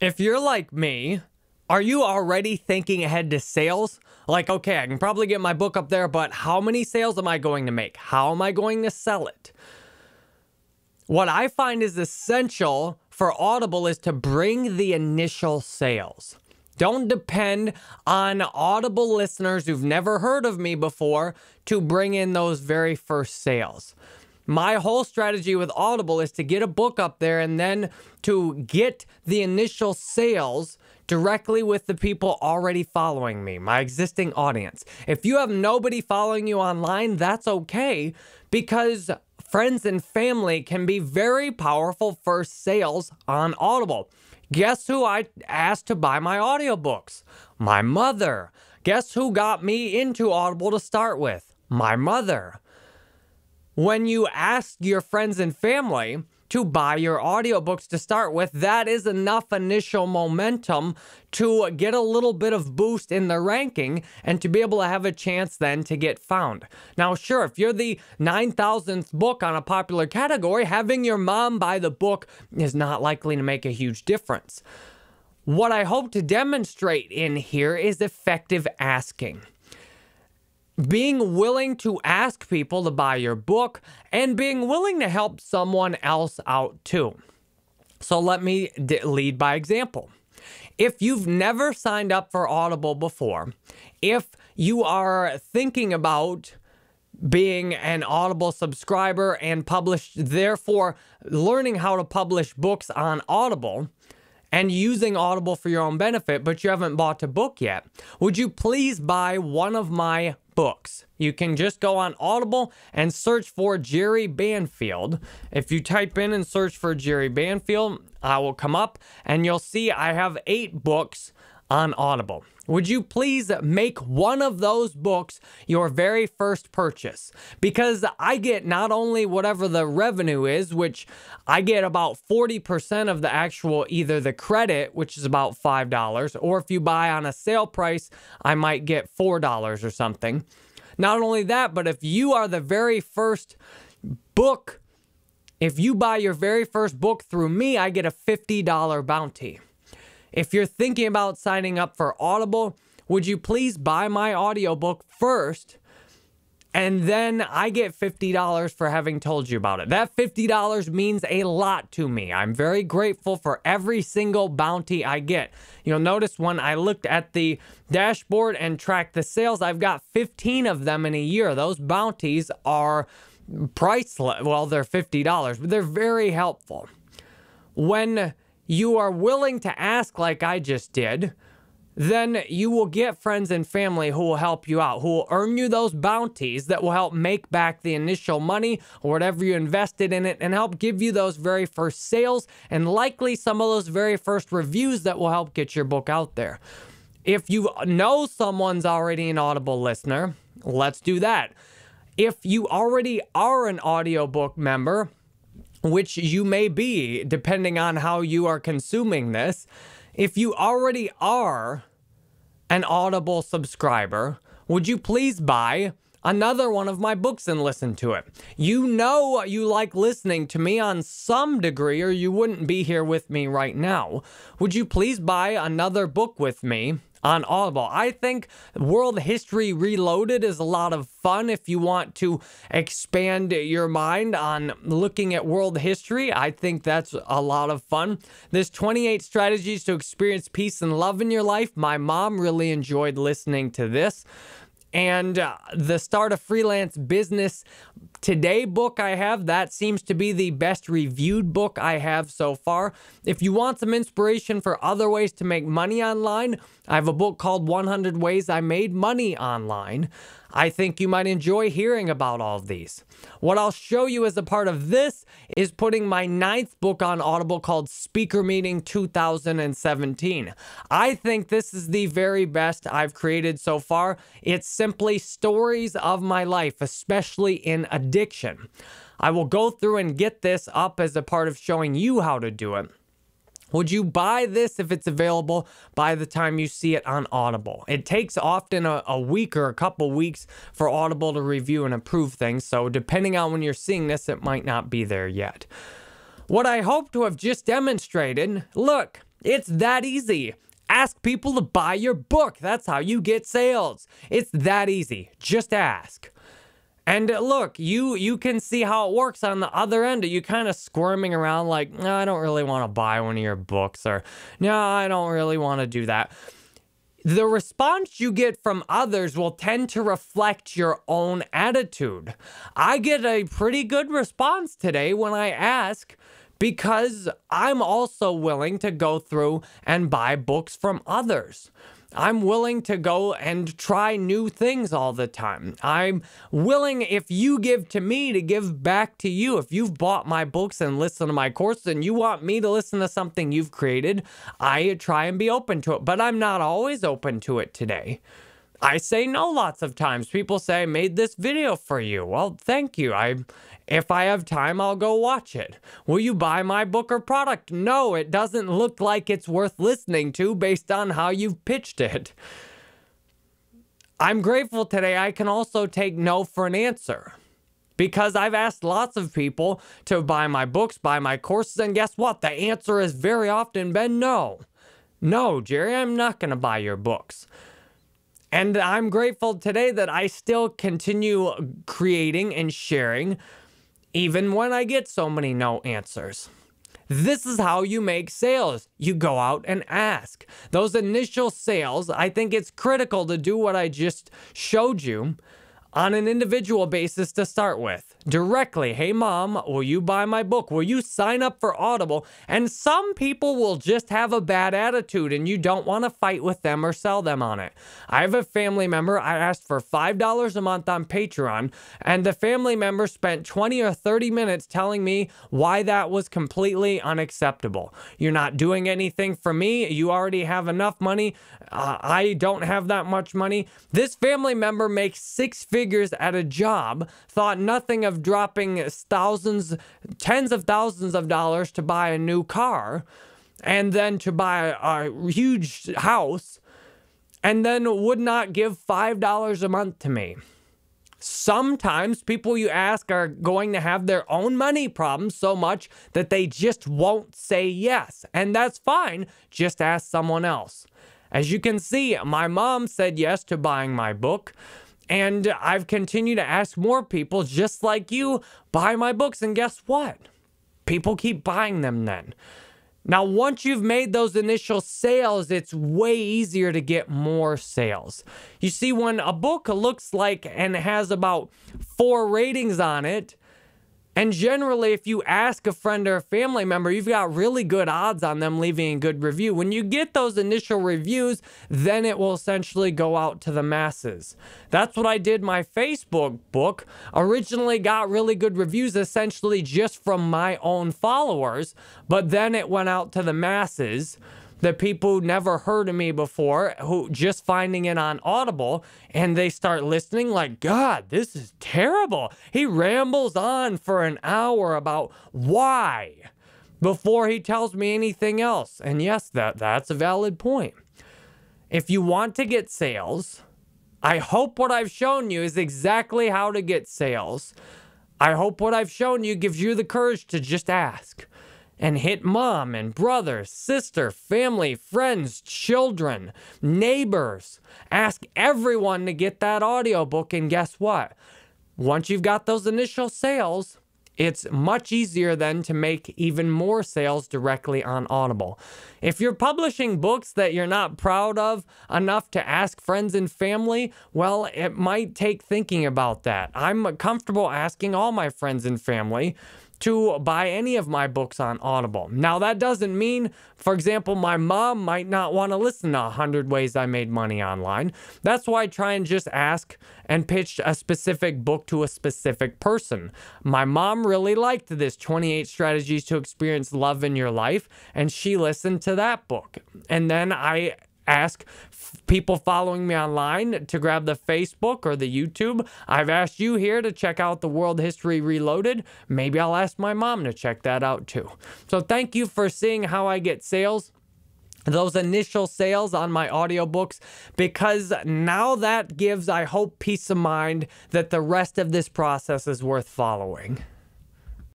If you're like me, are you already thinking ahead to sales? Like, okay, I can probably get my book up there, but how many sales am I going to make? How am I going to sell it? What I find is essential for Audible is to bring the initial sales. Don't depend on Audible listeners who've never heard of me before to bring in those very first sales. My whole strategy with Audible is to get a book up there and then to get the initial sales directly with the people already following me, my existing audience. If you have nobody following you online, that's okay because friends and family can be very powerful first sales on Audible. Guess who I asked to buy my audiobooks? My mother. Guess who got me into Audible to start with? My mother when you ask your friends and family to buy your audiobooks to start with. That is enough initial momentum to get a little bit of boost in the ranking and to be able to have a chance then to get found. Now, sure, if you're the 9,000th book on a popular category, having your mom buy the book is not likely to make a huge difference. What I hope to demonstrate in here is effective asking being willing to ask people to buy your book and being willing to help someone else out too. So let me lead by example. If you've never signed up for Audible before, if you are thinking about being an Audible subscriber and published, therefore learning how to publish books on Audible, and using Audible for your own benefit, but you haven't bought a book yet, would you please buy one of my books? You can just go on Audible and search for Jerry Banfield. If you type in and search for Jerry Banfield, I will come up and you'll see I have eight books on Audible would you please make one of those books your very first purchase? Because I get not only whatever the revenue is, which I get about 40% of the actual either the credit, which is about $5, or if you buy on a sale price, I might get $4 or something. Not only that, but if you are the very first book, if you buy your very first book through me, I get a $50 bounty. If you're thinking about signing up for Audible, would you please buy my audiobook first? And then I get $50 for having told you about it. That $50 means a lot to me. I'm very grateful for every single bounty I get. You'll notice when I looked at the dashboard and tracked the sales, I've got 15 of them in a year. Those bounties are priceless. Well, they're $50, but they're very helpful. When you are willing to ask like I just did, then you will get friends and family who will help you out, who will earn you those bounties that will help make back the initial money or whatever you invested in it and help give you those very first sales and likely some of those very first reviews that will help get your book out there. If you know someone's already an Audible listener, let's do that. If you already are an audiobook member, which you may be depending on how you are consuming this, if you already are an Audible subscriber, would you please buy another one of my books and listen to it? You know you like listening to me on some degree, or you wouldn't be here with me right now. Would you please buy another book with me? on Audible. I think World History Reloaded is a lot of fun if you want to expand your mind on looking at world history. I think that's a lot of fun. This 28 strategies to experience peace and love in your life. My mom really enjoyed listening to this and uh, the start a freelance business today book I have. That seems to be the best reviewed book I have so far. If you want some inspiration for other ways to make money online, I have a book called 100 Ways I Made Money Online. I think you might enjoy hearing about all of these. What I'll show you as a part of this is putting my ninth book on Audible called Speaker Meeting 2017. I think this is the very best I've created so far. It's simply stories of my life, especially in a addiction. I will go through and get this up as a part of showing you how to do it. Would you buy this if it's available by the time you see it on Audible? It takes often a, a, week or a couple weeks for Audible to review and approve things, so depending on when you're seeing this, it might not be there yet. What I hope to have just demonstrated look, it's that easy. Ask people to buy your book. That's how you get sales. It's that easy. Just ask. And uh, look, you you can see how it works on the other end. You kind of squirming around like, no, I don't really want to buy one of your books, or no, I don't really want to do that. The response you get from others will tend to reflect your own attitude. I get a pretty good response today when I ask because I'm also willing to go through and buy books from others. I'm willing to go and try new things all the time. I'm willing, if you give to me, to give back to you. If you've bought my books and listened to my courses and you want me to listen to something you've created, I try and be open to it. But I'm not always open to it today. I say no lots of times. People say, I made this video for you. Well, thank you. I, If I have time, I'll go watch it. Will you buy my book or product? No, it doesn't look like it's worth listening to based on how you've pitched it. I'm grateful today I can also take no for an answer because I've asked lots of people to buy my books, buy my courses, and guess what? The answer has very often been no. No, Jerry, I'm not going to buy your books. And I'm grateful today that I still continue creating and sharing, even when I get so many no answers. This is how you make sales. You go out and ask. Those initial sales, I think it's critical to do what I just showed you on an individual basis to start with. Directly, hey mom, will you buy my book? Will you sign up for Audible? And some people will just have a bad attitude and you don't want to fight with them or sell them on it. I have a family member, I asked for $5 a month on Patreon, and the family member spent 20 or 30 minutes telling me why that was completely unacceptable. You're not doing anything for me, you already have enough money, uh, I don't have that much money. This family member makes six figures figures at a job, thought nothing of dropping thousands, tens of thousands of dollars to buy a new car, and then to buy a, huge house, and then would not give $5 a month to me. Sometimes people you ask are going to have their own money problems so much that they just won't say yes. And that's fine. Just ask someone else. As you can see, my mom said yes to buying my book. And I've continued to ask more people, just like you, buy my books. And guess what? People keep buying them then. Now, once you've made those initial sales, it's way easier to get more sales. You see, when a book looks like and has about four ratings on it, and generally, if you ask a friend or a family member, you've got really good odds on them leaving a good review. When you get those initial reviews, then it will essentially go out to the masses. That's what I did my Facebook book. Originally got really good reviews essentially just from my own followers, but then it went out to the masses the people who never heard of me before who just finding it on Audible and they start listening like god this is terrible. He rambles on for an hour about why before he tells me anything else. And yes, that that's a valid point. If you want to get sales, I hope what I've shown you is exactly how to get sales. I hope what I've shown you gives you the courage to just ask and hit mom and brother, sister, family, friends, children, neighbors. Ask everyone to get that audiobook, and guess what? Once you've got those initial sales, it's much easier then to make even more sales directly on Audible. If you're publishing books that you're not proud of enough to ask friends and family, well, it might take thinking about that. I'm comfortable asking all my friends and family, to buy any of my books on Audible. Now, that doesn't mean, for example, my mom might not want to listen to 100 Ways I Made Money Online. That's why I try and just ask and pitch a specific book to a specific person. My mom really liked this 28 Strategies to Experience Love in Your Life, and she listened to that book. And then I ask people following me online to grab the Facebook or the YouTube. I've asked you here to check out the World History Reloaded. Maybe I'll ask my mom to check that out too. So thank you for seeing how I get sales those initial sales on my audiobooks because now that gives, I hope, peace of mind that the rest of this process is worth following.